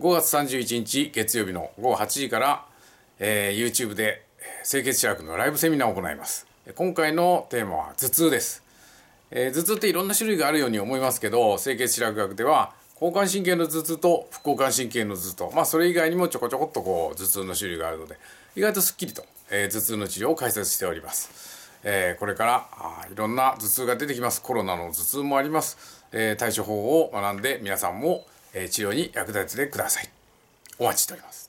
5月31日月曜日の午後8時から、えー、YouTube で清潔者学のライブセミナーを行います今回のテーマは頭痛です、えー、頭痛っていろんな種類があるように思いますけど清潔者学では交感神経の頭痛と副交感神経の頭痛とまあそれ以外にもちょこちょこっとこう頭痛の種類があるので意外とすっきりと、えー、頭痛の治療を解説しておりますえー、これからあいろんな頭痛が出てきますコロナの頭痛もあります、えー、対処法を学んで皆さんも、治療に役立ててくださいお待ちしております